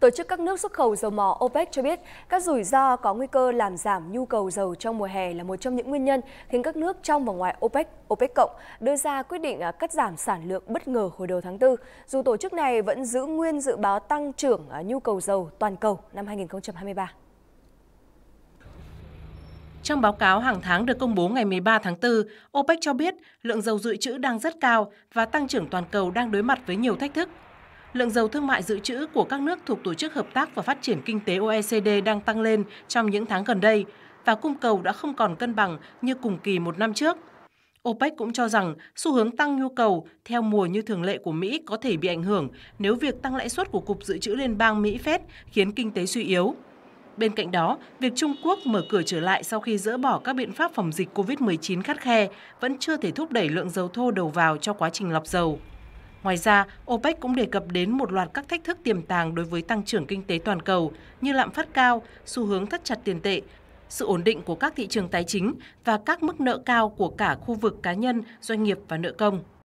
Tổ chức các nước xuất khẩu dầu mỏ OPEC cho biết các rủi ro có nguy cơ làm giảm nhu cầu dầu trong mùa hè là một trong những nguyên nhân khiến các nước trong và ngoài OPEC, OPEC cộng đưa ra quyết định à, cắt giảm sản lượng bất ngờ hồi đầu tháng 4, dù tổ chức này vẫn giữ nguyên dự báo tăng trưởng à, nhu cầu dầu toàn cầu năm 2023. Trong báo cáo hàng tháng được công bố ngày 13 tháng 4, OPEC cho biết lượng dầu dự trữ đang rất cao và tăng trưởng toàn cầu đang đối mặt với nhiều thách thức lượng dầu thương mại dự trữ của các nước thuộc Tổ chức Hợp tác và Phát triển Kinh tế OECD đang tăng lên trong những tháng gần đây và cung cầu đã không còn cân bằng như cùng kỳ một năm trước. OPEC cũng cho rằng xu hướng tăng nhu cầu theo mùa như thường lệ của Mỹ có thể bị ảnh hưởng nếu việc tăng lãi suất của Cục Dự trữ Liên bang Mỹ phép khiến kinh tế suy yếu. Bên cạnh đó, việc Trung Quốc mở cửa trở lại sau khi dỡ bỏ các biện pháp phòng dịch COVID-19 khắt khe vẫn chưa thể thúc đẩy lượng dầu thô đầu vào cho quá trình lọc dầu. Ngoài ra, OPEC cũng đề cập đến một loạt các thách thức tiềm tàng đối với tăng trưởng kinh tế toàn cầu như lạm phát cao, xu hướng thắt chặt tiền tệ, sự ổn định của các thị trường tài chính và các mức nợ cao của cả khu vực cá nhân, doanh nghiệp và nợ công.